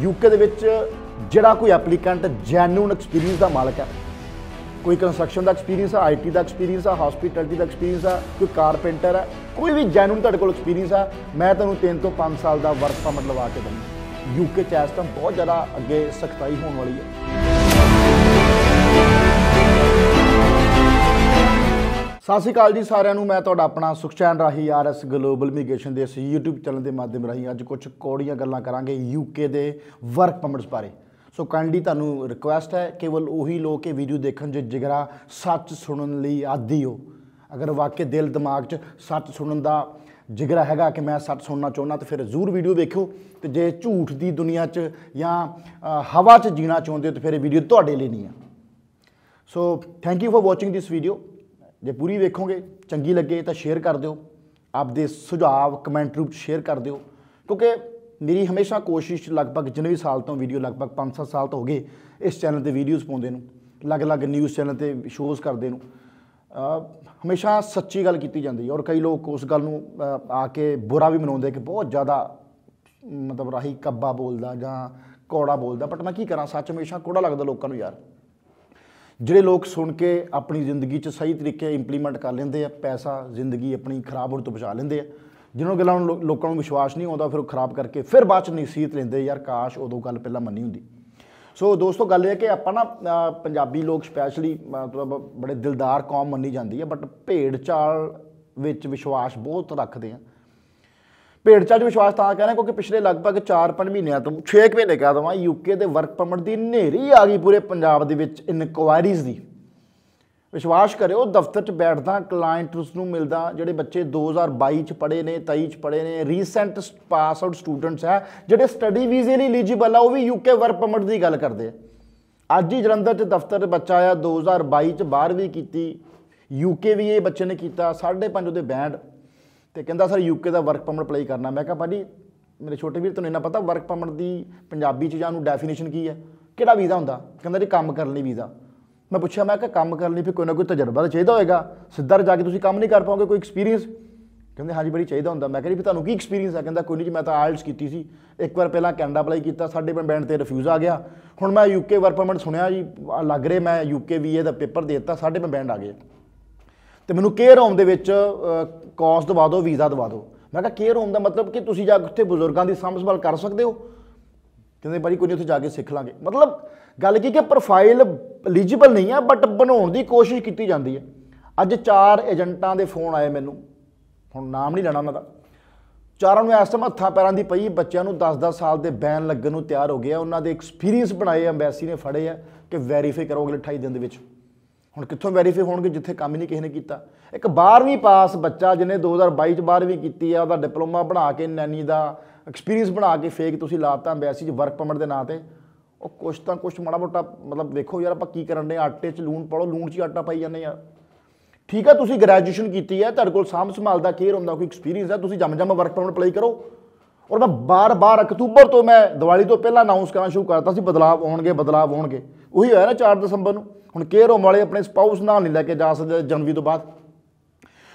UK ਦੇ ਵਿੱਚ ਜਿਹੜਾ ਕੋਈ ਐਪਲੀਕੈਂਟ ਜੈਨੂਨ ਐਕਸਪੀਰੀਅੰਸ ਦਾ ਮਾਲਕ ਹੈ ਕੋਈ ਕੰਸਟਰਕਸ਼ਨ ਦਾ ਐਕਸਪੀਰੀਅੰਸ ਆ ਆਈਟੀ ਦਾ ਐਕਸਪੀਰੀਅੰਸ ਆ ਹਸਪੀਟੈਲਿਟੀ ਦਾ ਐਕਸਪੀਰੀਅੰਸ ਆ ਕੋਈ ਕਾਰਪੈਂਟਰ ਹੈ ਕੋਈ ਵੀ ਜੈਨੂਨ ਤੁਹਾਡੇ ਕੋਲ ਐਕਸਪੀਰੀਅੰਸ ਆ ਮੈਂ ਤੁਹਾਨੂੰ 3 ਤੋਂ 5 ਸਾਲ ਦਾ ਵਰਕ ਪਰਮਿਟ ਲਵਾ ਕੇ ਦਵਾਂਗਾ ਯੂਕੇ ਚ ਇਸ ਬਹੁਤ ਜ਼ਿਆਦਾ ਅੱਗੇ ਸਖਤਾਈ ਹੋਣ ਵਾਲੀ ਹੈ ਸਤਿ ਸ਼੍ਰੀ ਅਕਾਲ ਜੀ ਸਾਰਿਆਂ ਨੂੰ ਮੈਂ ਤੁਹਾਡਾ ਆਪਣਾ ਸੁਖਚੈਨ ਰਾਹੀ ਆਰਐਸ ਗਲੋਬਲ ਮੀਗ੍ਰੇਸ਼ਨ ਦੇ ਇਸ YouTube ਚੈਨਲ ਦੇ ਮਾਧਿਅਮ ਰਾਹੀਂ ਅੱਜ ਕੁਝ ਕੋੜੀਆਂ ਗੱਲਾਂ ਕਰਾਂਗੇ ਯੂਕੇ ਦੇ ਵਰਕ ਪਰਮਿਟਸ ਬਾਰੇ ਸੋ ਕਾਇੰਡਲੀ ਤੁਹਾਨੂੰ ਰਿਕੁਐਸਟ ਹੈ ਕੇਵਲ ਉਹੀ ਲੋਕ ਇਹ ਵੀਡੀਓ ਦੇਖਣ ਜੋ ਜਿਗਰਾ ਸੱਚ ਸੁਣਨ ਲਈ ਆਦੀ ਹੋ ਅਗਰ ਵਾਕਿਆ ਦਿਲ ਦਿਮਾਗ 'ਚ ਸੱਚ ਸੁਣਨ ਦਾ ਜਿਗਰਾ ਹੈਗਾ ਕਿ ਮੈਂ ਸੱਚ ਸੁਣਨਾ ਚਾਹੁੰਦਾ ਤਾਂ ਫਿਰ ਜ਼ਰੂਰ ਵੀਡੀਓ ਵੇਖਿਓ ਤੇ ਜੇ ਝੂਠ ਦੀ ਦੁਨੀਆ 'ਚ ਜਾਂ ਹਵਾ 'ਚ ਜੀਣਾ ਚਾਹੁੰਦੇ ਹੋ ਤਾਂ ਫਿਰ ਇਹ ਵੀਡੀਓ ਤੁਹਾਡੇ ਲਈ ਨਹੀਂ ਆ so thank you for watching this video ਜੇ ਪੂਰੀ ਵੇਖੋਗੇ ਚੰਗੀ ਲੱਗੇ ਤਾਂ ਸ਼ੇਅਰ ਕਰ ਦਿਓ ਆਪਦੇ ਸੁਝਾਅ ਕਮੈਂਟ ਰੂਪ ਸ਼ੇਅਰ ਕਰ ਦਿਓ ਕਿਉਂਕਿ ਮੇਰੀ ਹਮੇਸ਼ਾ ਕੋਸ਼ਿਸ਼ ਲਗਭਗ ਜਿੰਨੇ ਵੀ ਸਾਲ ਤੋਂ ਵੀਡੀਓ ਲਗਭਗ 5-7 ਸਾਲ ਤੋਂ ਹੋ ਗਏ ਇਸ ਚੈਨਲ ਤੇ ਵੀਡੀਓਜ਼ ਪਾਉਂਦੇ ਨੂੰ ਲਗ-ਲਗ ਨਿਊਜ਼ ਚੈਨਲ ਤੇ ਸ਼ੋਜ਼ ਕਰਦੇ ਨੂੰ ਹਮੇਸ਼ਾ ਸੱਚੀ ਗੱਲ ਕੀਤੀ ਜਾਂਦੀ ਹੈ ਔਰ ਕਈ ਲੋਕ ਉਸ ਗੱਲ ਨੂੰ ਆ ਕੇ ਬੁਰਾ ਵੀ ਮਨਾਉਂਦੇ ਕਿ ਬਹੁਤ ਜ਼ਿਆਦਾ ਮਤਲਬ ਰਾਹੀ ਕੱਬਾ ਬੋਲਦਾ ਜਾਂ ਕੋੜਾ ਬੋਲਦਾ ਬਟ ਮੈਂ ਕੀ ਕਰਾਂ ਸੱਚ ਹਮੇਸ਼ਾ ਕੋੜਾ ਲੱਗਦਾ ਲੋਕਾਂ ਨੂੰ ਯਾਰ ਜਿਹੜੇ ਲੋਕ ਸੁਣ ਕੇ ਆਪਣੀ ਜ਼ਿੰਦਗੀ 'ਚ ਸਹੀ ਤਰੀਕੇ ਇੰਪਲੀਮੈਂਟ ਕਰ ਲੈਂਦੇ ਆ ਪੈਸਾ ਜ਼ਿੰਦਗੀ ਆਪਣੀ ਖਰਾਬ ਹੋਣ ਤੋਂ ਬਚਾ ਲੈਂਦੇ ਆ ਜਿਹਨਾਂ ਗੱਲਾਂ ਲੋਕਾਂ ਨੂੰ ਵਿਸ਼ਵਾਸ ਨਹੀਂ ਆਉਂਦਾ ਫਿਰ ਉਹ ਖਰਾਬ ਕਰਕੇ ਫਿਰ ਬਾਅਦ 'ਚ ਨਸੀਹਤ ਲੈਂਦੇ ਯਾਰ ਕਾਸ਼ ਉਦੋਂ ਗੱਲ ਪਹਿਲਾਂ ਮੰਨੀ ਹੁੰਦੀ ਸੋ ਦੋਸਤੋ ਗੱਲ ਇਹ ਹੈ ਕਿ ਆਪਾਂ ਨਾ ਪੰਜਾਬੀ ਲੋਕ ਸਪੈਸ਼ਲੀ ਮਤਲਬ ਬੜੇ ਦਿਲਦਾਰ ਕੌਮ ਮੰਨੀ ਜਾਂਦੀ ਹੈ ਬਟ ਭੇਡ ਚਾਲ ਵਿੱਚ ਵਿਸ਼ਵਾਸ ਬਹੁਤ ਰੱਖਦੇ ਆ ਭੇਡ ਚ ਵਿਸ਼ਵਾਸ ਤਾਂ ਕਰ ਰਹੇ ਕਿਉਂਕਿ ਪਿਛਲੇ ਲਗਭਗ 4-5 ਮਹੀਨਿਆਂ ਤੋਂ 6 ਮਹੀਨੇ ਕਹਿ ਦਵਾਂ ਯੂਕੇ ਦੇ ਵਰਕ ਪਰਮਿਟ ਦੀ ਨੇਰੀ ਆ ਗਈ ਪੂਰੇ ਪੰਜਾਬ ਦੇ ਵਿੱਚ ਇਨਕੁਆਇਰੀਜ਼ ਦੀ ਵਿਸ਼ਵਾਸ ਕਰਿਓ ਦਫ਼ਤਰ 'ਚ ਬੈਠਦਾ ਕਲਾਇੰਟਸ ਨੂੰ ਮਿਲਦਾ ਜਿਹੜੇ ਬੱਚੇ 2022 'ਚ ਪੜ੍ਹੇ ਨੇ 23 'ਚ ਪੜ੍ਹੇ ਨੇ ਰੀਸੈਂਟ ਪਾਸ ਆਊਟ ਸਟੂਡੈਂਟਸ ਹੈ ਜਿਹੜੇ ਸਟੱਡੀ ਵੀਜ਼ੇ ਲਈ ਐਲੀਜੀਬਲ ਆ ਉਹ ਵੀ ਯੂਕੇ ਵਰਕ ਪਰਮਿਟ ਦੀ ਗੱਲ ਕਰਦੇ ਆ ਅੱਜ ਹੀ ਜਲੰਧਰ 'ਚ ਦਫ਼ਤਰ ਬੱਚਾ ਆਇਆ 2022 'ਚ 12ਵੀਂ ਕੀਤੀ ਯੂਕੇ ਵੀ ਇਹ ਬੱਚੇ ਨੇ ਕੀਤਾ 5.5 ਉਹਦੇ ਬੈਂਡ ਤੇ ਕਹਿੰਦਾ ਸਰ ਯੂਕੇ ਦਾ ਵਰਕ ਪਰਮਿਟ ਅਪਲਾਈ ਕਰਨਾ ਮੈਂ ਕਿਹਾ ਭਾਜੀ ਮੇਰੇ ਛੋਟੇ ਵੀਰ ਤੁਹਾਨੂੰ ਇਹਨਾਂ ਪਤਾ ਵਰਕ ਪਰਮਿਟ ਦੀ ਪੰਜਾਬੀ ਚ ਜਾਂ ਨੂੰ ਡੈਫੀਨੇਸ਼ਨ ਕੀ ਹੈ ਕਿਹੜਾ ਵੀਜ਼ਾ ਹੁੰਦਾ ਕਹਿੰਦਾ ਜੀ ਕੰਮ ਕਰਨ ਲਈ ਵੀਜ਼ਾ ਮੈਂ ਪੁੱਛਿਆ ਮੈਂ ਕਿਹਾ ਕੰਮ ਕਰਨ ਲਈ ਫਿਰ ਕੋਈ ਨਾ ਕੋਈ ਤਜਰਬਾ ਤਾਂ ਚਾਹੀਦਾ ਹੋਏਗਾ ਸਿੱਧਾ ਜਾ ਕੇ ਤੁਸੀਂ ਕੰਮ ਨਹੀਂ ਕਰ ਪਾਓਗੇ ਕੋਈ ਐਕਸਪੀਰੀਅੰਸ ਕਹਿੰਦੇ ਹਾਂਜੀ ਬੜੀ ਚਾਹੀਦਾ ਹੁੰਦਾ ਮੈਂ ਕਿਹਾ ਜੀ ਤੁਹਾਨੂੰ ਕੀ ਐਕਸਪੀਰੀਅੰਸ ਆ ਕਹਿੰਦਾ ਕੋਈ ਨਹੀਂ ਜੀ ਮੈਂ ਤਾਂ ਆਇਲਟਸ ਕੀਤੀ ਸੀ ਇੱਕ ਵਾਰ ਪਹਿਲਾਂ ਕੈਨੇਡਾ ਅਪਲਾਈ ਕੀਤਾ ਸਾਡੇ ਬੈਂਡ ਤੇ ਰਿਫਿਊਜ਼ ਆ ਗਿਆ ਹੁਣ ਮੈਂ ਯੂਕੇ ਵਰਕ ਪਰਮਿਟ ਸੁਣਿਆ ਜੀ ਲੱਗ ਰਿਹਾ ਮੈਂ ਯੂਕੇ ਵੀਏ ਦਾ ਪੇਪਰ ਦੇ ਦਿੱਤਾ ਸਾਡੇ ਬੈਂਡ ਆ ਗਏ ਤੇ ਮੈਨੂੰ ਕੇਅਰ ਹੋਮ ਦੇ ਵਿੱਚ ਕੋਰਸ ਦਵਾ ਦਿਓ ਵੀਜ਼ਾ ਦਵਾ ਦਿਓ ਮੈਂ ਕਿਹਾ ਕੇਅਰ ਹੋਮ ਦਾ ਮਤਲਬ ਕਿ ਤੁਸੀਂ ਜਾ ਕੇ ਉੱਥੇ ਬਜ਼ੁਰਗਾਂ ਦੀ ਸੰਭਾਲ ਕਰ ਸਕਦੇ ਹੋ ਕਹਿੰਦੇ ਭਾਈ ਕੋਈ ਨਹੀਂ ਉੱਥੇ ਜਾ ਕੇ ਸਿੱਖ ਲਾਂਗੇ ਮਤਲਬ ਗੱਲ ਕੀ ਕਿ ਪ੍ਰੋਫਾਈਲ ਐਲੀਜੀਬਲ ਨਹੀਂ ਆ ਬਟ ਬਣਾਉਣ ਦੀ ਕੋਸ਼ਿਸ਼ ਕੀਤੀ ਜਾਂਦੀ ਹੈ ਅੱਜ ਚਾਰ ਏਜੰਟਾਂ ਦੇ ਫੋਨ ਆਏ ਮੈਨੂੰ ਹੁਣ ਨਾਮ ਨਹੀਂ ਲੈਣਾ ਉਹਨਾਂ ਦਾ ਚਾਰਾਂ ਨੂੰ ਇਸ ਟਾਈਮ ਹੱਥਾਂ ਪੈਰਾਂ ਦੀ ਪਈ ਬੱਚਿਆਂ ਨੂੰ 10-10 ਸਾਲ ਦੇ ਬੈਨ ਲੱਗਣ ਨੂੰ ਤਿਆਰ ਹੋ ਗਿਆ ਉਹਨਾਂ ਦੇ ਐਕਸਪੀਰੀਅੰਸ ਬਣਾਏ ਐਮਬੈਸੀ ਨੇ ਫੜੇ ਆ ਕਿ ਵੈਰੀਫਾਈ ਕਰੋ ਅਗਲੇ 28 ਦਿਨ ਦੇ ਵਿੱਚ ਹੁਣ ਕਿੱਥੋਂ ਵੈਰੀਫਾਈ ਹੋਣਗੇ ਜਿੱਥੇ ਕੰਮ ਹੀ ਨਹੀਂ ਕਿਸੇ ਨੇ ਕੀਤਾ ਇੱਕ 12ਵੀਂ ਪਾਸ ਬੱਚਾ ਜਿਹਨੇ 2022 ਚ 12ਵੀਂ ਕੀਤੀ ਆ ਉਹਦਾ ਡਿਪਲੋਮਾ ਬਣਾ ਕੇ ਨੈਨੀ ਦਾ ਐਕਸਪੀਰੀਅੰਸ ਬਣਾ ਕੇ ਫੇਕ ਤੁਸੀਂ ਲਾਤਾ ਅੰਬੈਸੀ ਚ ਵਰਕ ਪਰਮਿਟ ਦੇ ਨਾਂ ਤੇ ਉਹ ਕੁਛ ਤਾਂ ਕੁਛ ਮਾੜਾ ਮੋਟਾ ਮਤਲਬ ਵੇਖੋ ਯਾਰ ਆਪਾਂ ਕੀ ਕਰਨ ਦੇ ਆਟੇ 'ਚ ਲੂਣ ਪਾਓ ਲੂਣ 'ਚ ਆਟਾ ਪਾਈ ਜਾਂਦੇ ਆ ਠੀਕ ਆ ਤੁਸੀਂ ਗ੍ਰੈਜੂਏਸ਼ਨ ਕੀਤੀ ਆ ਤੁਹਾਡੇ ਕੋਲ ਸਾਂਭ ਸੰਭਾਲ ਦਾ ਕੇਅਰ ਹੁੰਦਾ ਕੋਈ ਐਕਸਪੀਰੀਅੰਸ ਆ ਤੁਸੀਂ ਜੰਮ ਜੰਮ ਵਰਕ ਪਰਮਿਟ ਅਪਲਾਈ ਕਰੋ ਔਰ ਮੈਂ ਬਾਰ-ਬਾਰ ਅਕਤੂਬਰ ਤੋਂ ਮੈਂ ਦੀਵਾਲੀ ਤੋਂ ਪਹਿਲਾਂ ਅਨਾਉਂਸ ਕਰਨਾ ਸ਼ੁਰੂ ਕਰਤਾ ਸੀ ਬਦਲਾਅ ਹੋਣਗੇ ਬਦਲਾਅ ਹੋਣਗੇ ਉਹੀ ਹੋਇਆ ਨਾ 4 ਦਸੰਬਰ ਨੂੰ ਹੁਣ ਕੇਅਰ ਹੋਮ ਵਾਲੇ ਆਪਣੇ ਸਪਾਊਸ ਨਾਲ ਨਹੀਂ ਲੈ ਕੇ ਜਾ ਸਕਦੇ ਜਨਵਰੀ ਤੋਂ ਬਾਅਦ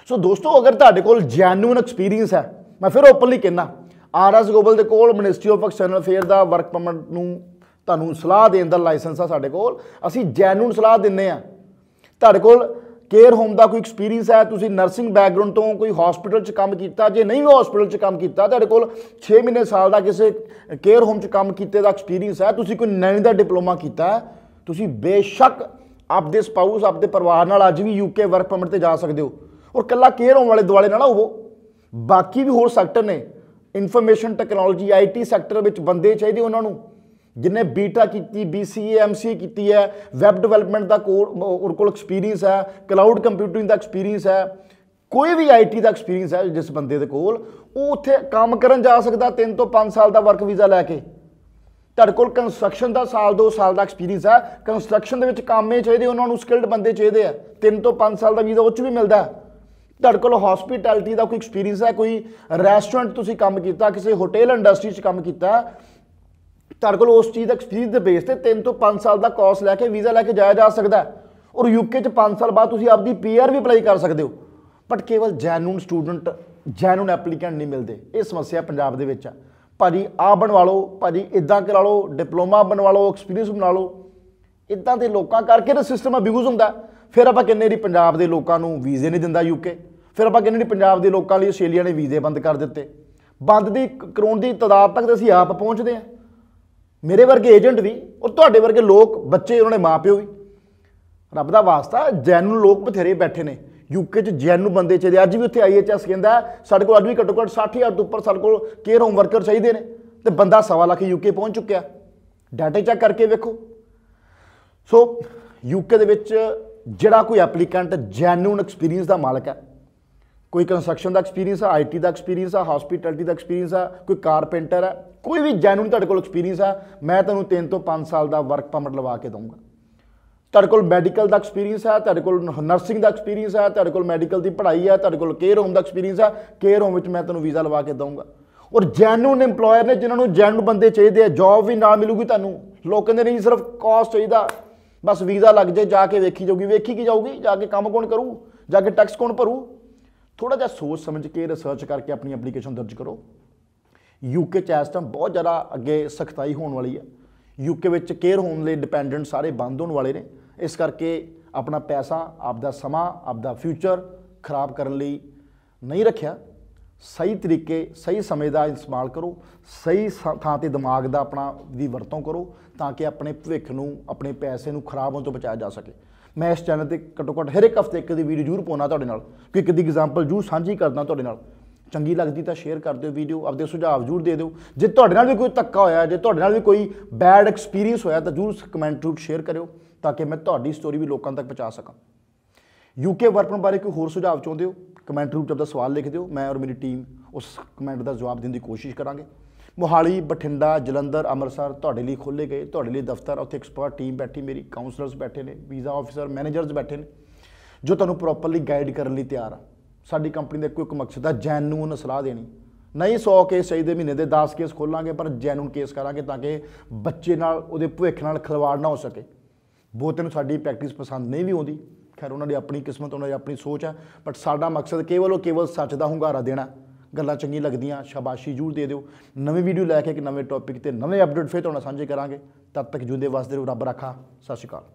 ਸੋ ਦੋਸਤੋ ਅਗਰ ਤੁਹਾਡੇ ਕੋਲ ਜੈਨੂਇਨ ਐਕਸਪੀਰੀਅੰਸ ਹੈ ਮੈਂ ਫਿਰ ਓਪਨਲੀ ਕਹਿਣਾ ਆਰਐਸ ਗੋਬਲ ਦੇ ਕੋਲ ਮਿਨਿਸਟਰੀ ਆਫ ਐਕਸਟਰਨਲ ਅਫੇਅਰ ਦਾ ਵਰਕ ਪਰਮਿਟ ਨੂੰ ਤੁਹਾਨੂੰ ਸਲਾਹ ਦੇਣ ਦਾ ਲਾਇਸੈਂਸ ਆ ਸਾਡੇ ਕੋਲ ਅਸੀਂ ਜੈਨੂਇਨ ਸਲਾਹ ਦਿੰਨੇ ਆ ਤੁਹਾਡੇ ਕੋਲ ਕੇਅਰ ਹੋਮ ਦਾ ਕੋਈ ਐਕਸਪੀਰੀਅੰਸ ਹੈ ਤੁਸੀਂ ਨਰਸਿੰਗ ਬੈਕਗ੍ਰਾਉਂਡ ਤੋਂ ਕੋਈ ਹਸਪੀਟਲ 'ਚ ਕੰਮ ਕੀਤਾ ਜੇ ਨਹੀਂ ਉਹ ਹਸਪੀਟਲ 'ਚ ਕੰਮ ਕੀਤਾ ਤੁਹਾਡੇ ਕੋਲ 6 ਮਹੀਨੇ ਸਾਲ ਦਾ ਕਿਸੇ ਕੇਅਰ ਹੋਮ 'ਚ ਕੰਮ ਕੀਤੇ ਦਾ ਐਕਸਪੀਰੀਅੰਸ ਹੈ ਤੁਸੀਂ ਕੋਈ ਨਵੇਂ ਦਾ ਡਿਪਲੋਮਾ ਕੀਤਾ ਤੁਸੀਂ ਬੇਸ਼ੱਕ ਆਪਦੇ ਸਪਾਊਸ ਆਪਦੇ ਪਰਿਵਾਰ ਨਾਲ ਅੱਜ ਵੀ ਯੂਕੇ ਵਰਕ ਪਰਮਿਟ ਤੇ ਜਾ ਸਕਦੇ ਹੋ ਔਰ ਕੱਲਾ ਕੇਅਰ ਹੋਮ ਵਾਲੇ ਦੁਆਲੇ ਨਾਲ ਉਹ ਬਾਕੀ ਵੀ ਹੋਰ ਸੈਕਟਰ ਨੇ ਇਨਫੋਰਮੇਸ਼ਨ ਟੈਕਨੋਲੋਜੀ ਆਈਟੀ ਸੈਕਟਰ ਵਿੱਚ ਬੰਦੇ ਚਾਹੀਦੇ ਉਹਨਾਂ ਨੂੰ ਜਿਨੇ ਬੀਟਾ e ਕੀਤੀ ਬੀਸੀਏ ਐਮਸੀ ਕੀਤੀ ਹੈ ਵੈਬ ਡਿਵੈਲਪਮੈਂਟ ਦਾ ਕੋਰ ਕੋਲ ਐਕਸਪੀਰੀਅੰਸ ਹੈ ਕਲਾਊਡ ਕੰਪਿਊਟਿੰਗ ਦਾ ਐਕਸਪੀਰੀਅੰਸ ਹੈ ਕੋਈ ਵੀ ਆਈਟੀ ਦਾ ਐਕਸਪੀਰੀਅੰਸ ਹੈ ਜਿਸ ਬੰਦੇ ਦੇ ਕੋਲ ਉਹ ਉੱਥੇ ਕੰਮ ਕਰਨ ਜਾ ਸਕਦਾ 3 ਤੋਂ 5 ਸਾਲ ਦਾ ਵਰਕ ਵੀਜ਼ਾ ਲੈ ਕੇ ਤੁਹਾਡੇ ਕੋਲ ਕੰਸਟਰਕਸ਼ਨ ਦਾ ਸਾਲ 2 ਸਾਲ ਦਾ ਐਕਸਪੀਰੀਅੰਸ ਹੈ ਕੰਸਟਰਕਸ਼ਨ ਦੇ ਵਿੱਚ ਕੰਮੇ ਚਾਹੀਦੇ ਉਹਨਾਂ ਨੂੰ ਸਕਿਲਡ ਬੰਦੇ ਚਾਹੀਦੇ ਆ 3 ਤੋਂ 5 ਸਾਲ ਦਾ ਵੀਜ਼ਾ ਉੱਚ ਵੀ ਮਿਲਦਾ ਤੁਹਾਡੇ ਕੋਲ ਹਸਪੀਟੈਲਿਟੀ ਦਾ ਕੋਈ ਐਕਸਪੀਰੀਅੰਸ ਹੈ ਕੋਈ ਰੈਸਟੋਰੈਂਟ ਤੁਸੀਂ ਕੰਮ ਕੀਤਾ ਕਿਸੇ ਹੋਟਲ ਇੰਡਸਟਰੀ 'ਚ ਕੰਮ ਕੀਤਾ ਤੁਹਾਡੇ ਕੋਲ ਉਸ ਚੀਜ਼ ਦਾ ਐਕਸਪੀਰੀਅੰਸ ਦੇ ਬੇਸ ਤੇ 3 ਤੋਂ 5 ਸਾਲ ਦਾ ਕੋਰਸ ਲੈ ਕੇ ਵੀਜ਼ਾ ਲੈ ਕੇ ਜਾਇਆ ਜਾ ਸਕਦਾ ਹੈ ਔਰ ਯੂਕੇ ਚ 5 ਸਾਲ ਬਾਅਦ ਤੁਸੀਂ ਆਪਦੀ ਪੀਆਰ ਵੀ ਅਪਲਾਈ ਕਰ ਸਕਦੇ ਹੋ ਬਟ ਕੇਵਲ ਜੈਨੂਨ ਸਟੂਡੈਂਟ ਜੈਨੂਨ ਐਪਲੀਕੈਂਟ ਨਹੀਂ ਮਿਲਦੇ ਇਹ ਸਮੱਸਿਆ ਪੰਜਾਬ ਦੇ ਵਿੱਚ ਆ ਭਾਜੀ ਆ ਬਣਵਾ ਲਓ ਭਾਜੀ ਇਦਾਂ ਕਰਾ ਲਓ ਡਿਪਲੋਮਾ ਬਣਵਾ ਲਓ ਐਕਸਪੀਰੀਅੰਸ ਬਣਾ ਲਓ ਇਦਾਂ ਦੇ ਲੋਕਾਂ ਕਰਕੇ ਤਾਂ ਸਿਸਟਮ ਅਬਿਊਜ਼ ਹੁੰਦਾ ਫਿਰ ਆਪਾਂ ਕਿੰਨੇ ਦੀ ਪੰਜਾਬ ਦੇ ਲੋਕਾਂ ਨੂੰ ਵੀਜ਼ੇ ਨਹੀਂ ਦਿੰਦਾ ਯੂਕੇ ਫਿਰ ਆਪਾਂ ਕਿੰਨੇ ਦੀ ਪੰਜਾਬ ਦੇ ਲੋਕਾਂ ਲਈ ਆਸਟ੍ਰੇਲੀਆ ਨੇ ਵੀਜ਼ੇ ਬੰਦ ਕਰ ਦਿੱਤੇ ਬੰਦ ਦੀ ਕਰਾਉਣ ਦੀ ਤਦਾਦ ਤੱਕ ਤੇ ਅਸੀਂ ਆਪ ਪਹੁੰਚਦੇ ਹਾਂ ਮੇਰੇ ਵਰਗੇ ਏਜੰਟ ਵੀ ਔਰ ਤੁਹਾਡੇ ਵਰਗੇ ਲੋਕ ਬੱਚੇ ਉਹਨਾਂ ਦੇ ਮਾਪਿਓ ਵੀ ਰੱਬ ਦਾ ਵਾਸਤਾ ਜੈਨੂ ਲੋਕ ਬਥੇਰੇ ਬੈਠੇ ਨੇ ਯੂਕੇ 'ਚ ਜੈਨੂ ਬੰਦੇ ਚਾਹੀਦੇ ਅੱਜ ਵੀ ਉੱਥੇ ਆਈਐਚਐਸ ਕਹਿੰਦਾ ਸਾਡੇ ਕੋਲ ਅੱਜ ਵੀ ਘੱਟੋ ਘੱਟ 60000 ਤੋਂ ਉੱਪਰ ਸਾਡੇ ਕੋਲ ਕੇਅਰ ਹੋਮ ਵਰਕਰ ਚਾਹੀਦੇ ਨੇ ਤੇ ਬੰਦਾ ਸਵਾ ਲੱਖ ਯੂਕੇ ਪਹੁੰਚ ਚੁੱਕਿਆ ਡਾਟਾ ਚੈੱਕ ਕਰਕੇ ਵੇਖੋ ਸੋ ਯੂਕੇ ਦੇ ਵਿੱਚ ਜਿਹੜਾ ਕੋਈ ਐਪਲੀਕੈਂਟ ਜੈਨੂਨ ਐਕਸਪੀਰੀਅੰਸ ਦਾ ਮਾਲਕ ਹੈ ਕੋਈ ਕੰਸਟਰਕਸ਼ਨ ਦਾ ਐਕਸਪੀਰੀਅੰਸ ਆ ਆਈਟੀ ਦਾ ਐਕਸਪੀਰੀਅੰਸ ਆ ਹਸਪੀਟੈਲਿਟੀ ਦਾ ਐਕਸਪੀਰੀਅੰਸ ਆ ਕੋਈ ਕਾਰਪੈਂਟਰ ਆ ਕੋਈ ਵੀ ਜੈਨੂਨ ਤੁਹਾਡੇ ਕੋਲ ਐਕਸਪੀਰੀਅੰਸ ਆ ਮੈਂ ਤੁਹਾਨੂੰ 3 ਤੋਂ 5 ਸਾਲ ਦਾ ਵਰਕ ਪਰਮਿਟ ਲਵਾ ਕੇ ਦਊਂਗਾ ਤੁਹਾਡੇ ਕੋਲ ਮੈਡੀਕਲ ਦਾ ਐਕਸਪੀਰੀਅੰਸ ਆ ਤੁਹਾਡੇ ਕੋਲ ਨਰਸਿੰਗ ਦਾ ਐਕਸਪੀਰੀਅੰਸ ਆ ਤੁਹਾਡੇ ਕੋਲ ਮੈਡੀਕਲ ਦੀ ਪੜ੍ਹਾਈ ਆ ਤੁਹਾਡੇ ਕੋਲ ਕੇਅਰ ਹੋਮ ਦਾ ਐਕਸਪੀਰੀਅੰਸ ਆ ਕੇਅਰ ਹੋਮ ਵਿੱਚ ਮੈਂ ਤੁਹਾਨੂੰ ਵੀਜ਼ਾ ਲਵਾ ਕੇ ਦਊਂਗਾ ਔਰ ਜੈਨੂਨ ਏਮਪਲੋਇਰ ਨੇ ਜਿਨ੍ਹਾਂ ਨੂੰ ਜੈਨੂਨ ਬੰਦੇ ਚਾਹੀਦੇ ਆ ਜੌਬ ਵੀ ਨਾ ਮਿਲੂਗੀ ਤੁਹਾਨੂੰ ਲੋਕ ਕਹਿੰਦੇ ਨਹੀਂ ਸਿਰਫ ਕਾਸਟ ਚਾਹੀਦਾ ਬਸ ਵੀਜ਼ਾ ਲੱਗ ਜੇ ਜਾ ਕੇ ਵੇਖੀ ਜਾਊਗੀ ਵੇਖੀ ਕੀ ਜਾਊਗੀ ਜਾ ਕੇ ਕੰਮ ਕੌਣ ਕਰੂ ਜਾ ਕੇ ਟੈਕਸ ਕੌਣ ਭਰੂ ਥੋੜਾ ਜਿਹਾ ਸੋਚ ਸਮਝ ਕੇ ਰਿਸਰਚ ਕਰਕੇ ਆਪਣੀ ਐਪਲੀਕੇਸ਼ਨ ਦਰਜ ਕਰੋ ਯੂਕੇ ਚ ਇਸ ਟਾਈਮ ਬਹੁਤ ਜ਼ਿਆਦਾ ਅੱਗੇ ਸਖਤਾਈ ਹੋਣ ਵਾਲੀ ਹੈ ਯੂਕੇ ਵਿੱਚ ਕੇਅਰ ਹੋਮ ਲਈ ਡਿਪੈਂਡੈਂਟ ਸਾਰੇ ਬੰਦ ਹੋਣ ਵਾਲੇ ਨੇ ਇਸ ਕਰਕੇ ਆਪਣਾ ਪੈਸਾ ਆਪਦਾ ਸਮਾਂ ਆਪਦਾ ਫਿਊਚਰ ਖਰਾਬ ਕਰਨ ਲਈ ਨਹੀਂ ਰੱਖਿਆ ਸਹੀ ਤਰੀਕੇ ਸਹੀ ਸਮੇਂ ਦਾ ਇਸਤੇਮਾਲ ਕਰੋ ਸਹੀ ਥਾਂ ਤੇ ਦਿਮਾਗ ਦਾ ਆਪਣਾ ਦੀ ਵਰਤੋਂ ਕਰੋ ਤਾਂ ਕਿ ਆਪਣੇ ਭਵਿੱਖ ਨੂੰ ਆਪਣੇ ਪੈਸੇ ਨੂੰ ਖਰਾਬ ਹੋਣ ਤੋਂ ਬਚਾਇਆ ਜਾ ਸਕੇ ਮੈਂ ਇਸ ਚੈਨਲ ਤੇ ਘੱਟੋ ਘੱਟ ਹਰ ਇੱਕ ਹਫਤੇ ਇੱਕ ਦੀ ਵੀਡੀਓ ਜ਼ਰੂਰ ਪਾਉਣਾ ਤੁਹਾਡੇ ਨਾਲ ਕਿ ਇੱਕ ਦੀ ਐਗਜ਼ਾਮਪਲ ਜੂ ਸਾਂਝੀ ਕਰਦਾ ਤੁਹਾਡੇ ਨਾਲ ਚੰਗੀ ਲੱਗਦੀ ਤਾਂ ਸ਼ੇਅਰ ਕਰ ਦਿਓ ਵੀਡੀਓ ਆਪਦੇ ਸੁਝਾਅ ਜ਼ਰੂਰ ਦੇ ਦਿਓ ਜੇ ਤੁਹਾਡੇ ਨਾਲ ਵੀ ਕੋਈ ਤੱਕਾ ਹੋਇਆ ਜੇ ਤੁਹਾਡੇ ਨਾਲ ਵੀ ਕੋਈ ਬੈਡ ਐਕਸਪੀਰੀਅੰਸ ਹੋਇਆ ਤਾਂ ਜ਼ਰੂਰ ਕਮੈਂਟ ਰੂਪ ਸ਼ੇਅਰ ਕਰਿਓ ਤਾਂ ਕਿ ਮੈਂ ਤੁਹਾਡੀ ਸਟੋਰੀ ਵੀ ਲੋਕਾਂ ਤੱਕ ਪਹੁੰਚਾ ਸਕਾਂ ਯੂਕੇ ਵਰਪਨ ਬਾਰੇ ਕੋਈ ਹੋਰ ਸੁਝਾਅ ਚਾਹੁੰਦੇ ਹੋ ਕਮੈਂਟ ਰੂਪ ਚ ਆਪਦਾ ਸਵਾਲ ਲਿਖ ਦਿਓ ਮੈਂ ਔਰ ਮੇਰੀ ਟੀਮ ਉਸ ਕਮੈਂਟ ਦਾ ਜਵਾਬ ਦੇਣ ਦੀ ਕੋਸ਼ਿਸ਼ ਕਰਾਂਗੇ ਮੋਹਾਲੀ ਬਠਿੰਡਾ ਜਲੰਧਰ ਅੰਮ੍ਰਿਤਸਰ ਤੁਹਾਡੇ ਲਈ ਖੋਲੇ ਗਏ ਤੁਹਾਡੇ ਲਈ ਦਫ਼ਤਰ ਉੱਥੇ ਐਕਸਪਰਟ ਟੀਮ ਬੈਠੀ ਮੇਰੀ ਕਾਉਂਸਲਰਸ ਬੈਠੇ ਨੇ ਵੀਜ਼ਾ ਆਫੀਸਰ ਮੈਨੇਜਰਸ ਬੈਠੇ ਨੇ ਜੋ ਤੁਹਾਨੂੰ ਪ੍ਰੋਪਰਲੀ ਗਾਈਡ ਕਰਨ ਲਈ ਤਿਆਰ ਆ ਸਾਡੀ ਕੰਪਨੀ ਦਾ ਇੱਕੋ ਇੱਕ ਮਕਸਦ ਆ ਜੈਨੂਨ ਸਲਾਹ ਦੇਣੀ ਨਹੀਂ 100 ਕੇਸ ਚਾਹੀਦੇ ਮਹੀਨੇ ਦੇ 10 ਕੇਸ ਖੋਲਾਂਗੇ ਪਰ ਜੈਨੂਨ ਕੇਸ ਕਰਾਂਗੇ ਤਾਂ ਕਿ ਬੱਚੇ ਨਾਲ ਉਹਦੇ ਭਵਿੱਖ ਨਾਲ ਖਿਲਵਾੜ ਨਾ ਹੋ ਸਕੇ ਬਹੁਤ ਨੂੰ ਸਾਡੀ ਪ੍ਰੈਕਟਿਸ ਪਸੰਦ ਨਹੀਂ ਵੀ ਆਉਂਦੀ ਖੈਰ ਉਹਨਾਂ ਦੀ ਆਪਣੀ ਕਿਸਮਤ ਉਹਨਾਂ ਦੀ ਆਪਣੀ ਸੋਚ ਆ ਬਟ ਸਾਡਾ ਮਕਸਦ ਕੇਵਲ ਉਹ ਕੇਵਲ ਸੱਚ ਦਾ ਹੁੰਗਾਰਾ ਦੇਣਾ ਗੱਲਾਂ ਚੰਗੀ ਲੱਗਦੀਆਂ ਸ਼ਾਬਾਸ਼ੀ ਜੂਰ ਦੇ ਦਿਓ ਨਵੀਂ ਵੀਡੀਓ ਲੈ ਕੇ ਇੱਕ ਨਵੇਂ ਟੌਪਿਕ ਤੇ ਨਵੇਂ ਅਪਡੇਟ ਫੇਰ ਤੁਹਾਡਾ ਸਾਂਝੇ ਕਰਾਂਗੇ ਤਦ ਤੱਕ ਜੁੰਦੇ ਵਾਸਤੇ ਰੱਬ ਰੱਖਾ ਸਤਿ ਸ਼੍ਰੀ ਅਕਾਲ